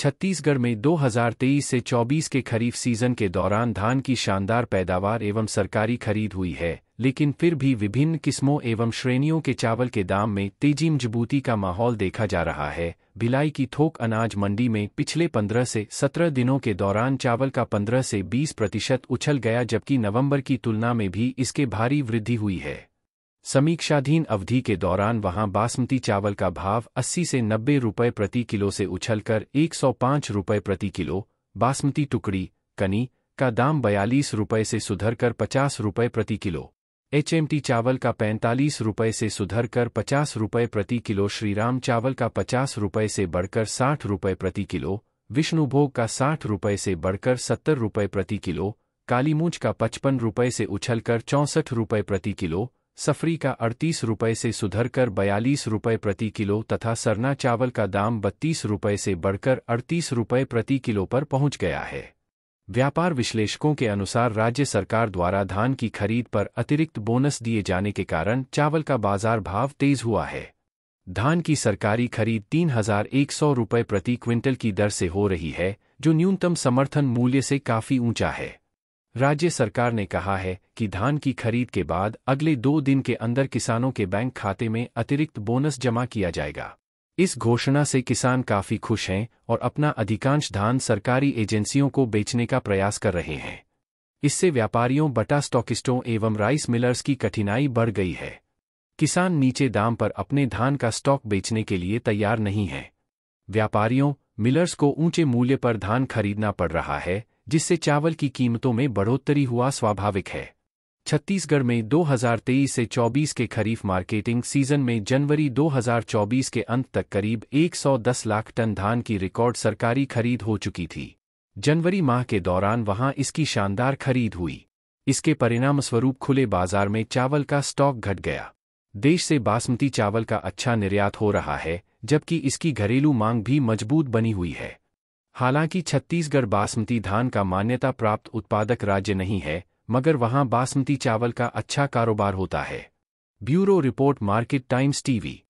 छत्तीसगढ़ में 2023 से 24 के खरीफ सीजन के दौरान धान की शानदार पैदावार एवं सरकारी खरीद हुई है लेकिन फिर भी विभिन्न किस्मों एवं श्रेणियों के चावल के दाम में तेजी मजबूती का माहौल देखा जा रहा है भिलाई की थोक अनाज मंडी में पिछले 15 से 17 दिनों के दौरान चावल का 15 से 20 प्रतिशत उछल गया जबकि नवंबर की तुलना में भी इसके भारी वृद्धि हुई है समीक्षाधीन अवधि के दौरान वहां बासमती चावल का भाव 80 से 90 रुपये प्रति किलो से उछलकर 105 रुपये प्रति किलो बासमती टुकड़ी कनी का दाम बयालीस रुपये से सुधरकर 50 रुपये प्रति किलो एचएमटी चावल का 45 रुपये से सुधरकर 50 रुपये प्रति किलो श्रीराम चावल का 50 रुपये से बढ़कर 60 रुपये प्रति किलो विष्णुभोग का 60 रुपये से बढ़कर 70 रुपये प्रति किलो कालीमूच का 55 रुपये से उछलकर चौंसठ रुपये प्रति किलो सफरी का अड़तीस रुपये से सुधरकर बयालीस रुपये प्रति किलो तथा सरना चावल का दाम बत्तीस रुपये से बढ़कर अड़तीस रुपये प्रति किलो पर पहुंच गया है व्यापार विश्लेषकों के अनुसार राज्य सरकार द्वारा धान की खरीद पर अतिरिक्त बोनस दिए जाने के कारण चावल का बाजार भाव तेज हुआ है धान की सरकारी खरीद तीन हजार एक सौ रुपये प्रति क्विंटल की दर से हो रही है जो न्यूनतम समर्थन मूल्य से काफी ऊंचा है राज्य सरकार ने कहा है कि धान की खरीद के बाद अगले दो दिन के अंदर किसानों के बैंक खाते में अतिरिक्त बोनस जमा किया जाएगा इस घोषणा से किसान काफी खुश हैं और अपना अधिकांश धान सरकारी एजेंसियों को बेचने का प्रयास कर रहे हैं इससे व्यापारियों बटा स्टॉकिस्टों एवं राइस मिलर्स की कठिनाई बढ़ गई है किसान नीचे दाम पर अपने धान का स्टॉक बेचने के लिए तैयार नहीं है व्यापारियों मिलर्स को ऊंचे मूल्य पर धान खरीदना पड़ रहा है जिससे चावल की कीमतों में बढ़ोतरी हुआ स्वाभाविक है छत्तीसगढ़ में 2023 से 24 के खरीफ मार्केटिंग सीजन में जनवरी 2024 के अंत तक करीब 110 लाख टन धान की रिकॉर्ड सरकारी खरीद हो चुकी थी जनवरी माह के दौरान वहां इसकी शानदार खरीद हुई इसके परिणामस्वरूप खुले बाजार में चावल का स्टॉक घट गया देश से बासमती चावल का अच्छा निर्यात हो रहा है जबकि इसकी घरेलू मांग भी मजबूत बनी हुई है हालांकि छत्तीसगढ़ बासमती धान का मान्यता प्राप्त उत्पादक राज्य नहीं है मगर वहां बासमती चावल का अच्छा कारोबार होता है bureau report Market Times TV